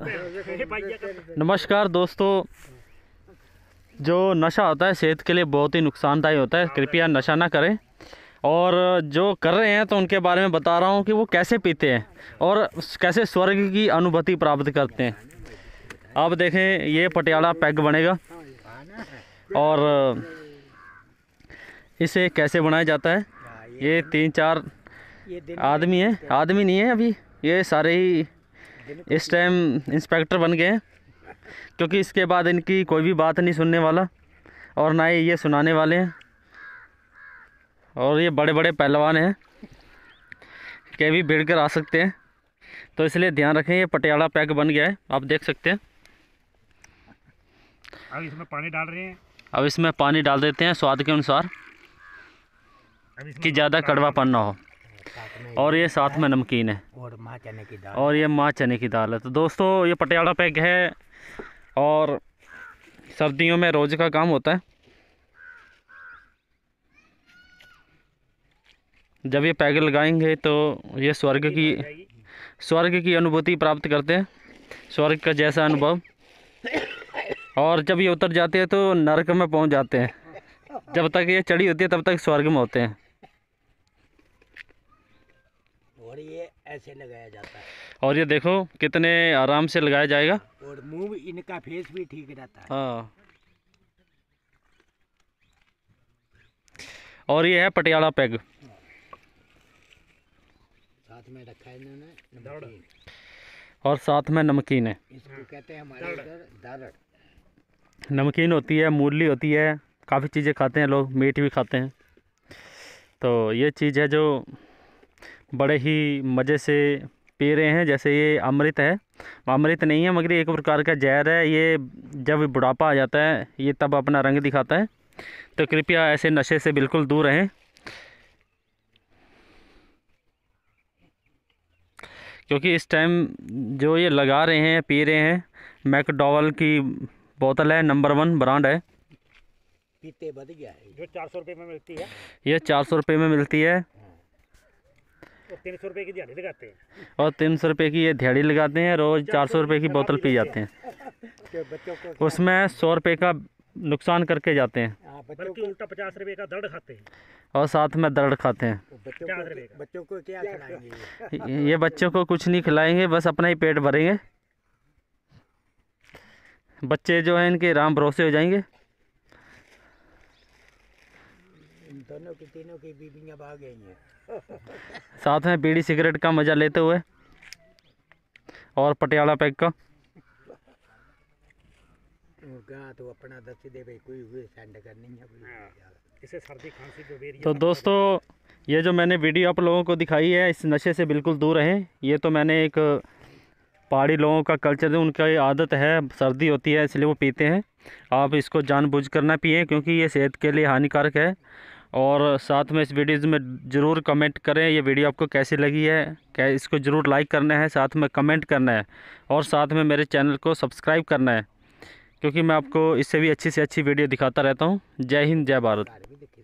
नमस्कार दोस्तों जो नशा होता है सेहत के लिए बहुत ही नुकसानदायी होता है कृपया नशा ना करें और जो कर रहे हैं तो उनके बारे में बता रहा हूँ कि वो कैसे पीते हैं और कैसे स्वर्ग की अनुभूति प्राप्त करते हैं आप देखें ये पटियाला पैग बनेगा और इसे कैसे बनाया जाता है ये तीन चार आदमी हैं आदमी नहीं है अभी ये सारे ही इस टाइम इंस्पेक्टर बन गए क्योंकि इसके बाद इनकी कोई भी बात नहीं सुनने वाला और ना ही ये सुनाने वाले हैं और ये बड़े बड़े पहलवान हैं के भी भिड़ कर आ सकते हैं तो इसलिए ध्यान रखें ये पटियाला पैक बन गया है आप देख सकते हैं अब इसमें पानी डाल रहे हैं अब इसमें पानी डाल देते हैं स्वाद के अनुसार कि ज़्यादा कड़वापन ना हो और ये साथ में नमकीन है और माँ चने की दाल और ये माँ चने की दाल है तो दोस्तों ये पटियाला पैक है और सर्दियों में रोज़ का काम होता है जब ये पैग लगाएंगे तो ये स्वर्ग की स्वर्ग की अनुभूति प्राप्त करते हैं स्वर्ग का जैसा अनुभव और जब ये उतर जाते हैं तो नरक में पहुंच जाते हैं जब तक ये चढ़ी होती है तब तक स्वर्ग में होते हैं ऐसे लगाया जाता है और ये देखो कितने आराम से लगाया जाएगा और मुंह इनका फेस भी ठीक रहता है हाँ और ये है पटियाला पैग साथ में रखा है इन्होंने और साथ में नमकीन है इसको कहते हैं हमारे इधर दारड़ नमकीन होती है मूली होती है काफ़ी चीज़ें खाते हैं लोग मीट भी खाते हैं तो ये चीज़ है जो बड़े ही मज़े से पी रहे हैं जैसे ये अमृत है अमृत नहीं है मगर एक प्रकार का जहर है ये जब बुढ़ापा आ जाता है ये तब अपना रंग दिखाता है तो कृपया ऐसे नशे से बिल्कुल दूर रहें क्योंकि इस टाइम जो ये लगा रहे हैं पी रहे हैं मैकडोवल की बोतल है नंबर वन ब्रांड है पीते बढ़ गया है जो चार सौ रुपये में मिलती है ये चार सौ रुपये में मिलती है तीन सौ रुपए की दिहाड़ी लगाते हैं और तीन सौ रुपए की ये दिहाड़ी लगाते हैं रोज़ चार सौ रुपए की बोतल पी जाते हैं उसमें सौ रुपए का नुकसान करके जाते हैं हाँ, बल्कि उल्टा पचास रुपए का दर्द खाते हैं और साथ में दर्द खाते हैं तो बच्चों को क्या खिलाएंगे ये बच्चों को कुछ नहीं खिलाएंगे बस अपना ही पेट भरेंगे बच्चे जो है इनके राम भरोसे हो जाएंगे इन दोनों की तीनों की बीबियाँ भाग गई हैं साथ में बीड़ी सिगरेट का मज़ा लेते हुए और पटियाला पैक का तो अपना दे भाई कोई हुए करनी है हाँ। इसे सर्दी खांसी जो तो दोस्तों ये जो मैंने वीडियो आप लोगों को दिखाई है इस नशे से बिल्कुल दूर रहें ये तो मैंने एक पहाड़ी लोगों का कल्चर है उनका आदत है सर्दी होती है इसलिए वो पीते हैं आप इसको जानबूझ ना पिए क्योंकि ये सेहत के लिए हानिकारक है और साथ में इस वीडियोज़ में ज़रूर कमेंट करें ये वीडियो आपको कैसी लगी है क्या इसको ज़रूर लाइक करना है साथ में कमेंट करना है और साथ में मेरे चैनल को सब्सक्राइब करना है क्योंकि मैं आपको इससे भी अच्छी से अच्छी वीडियो दिखाता रहता हूँ जय हिंद जय भारत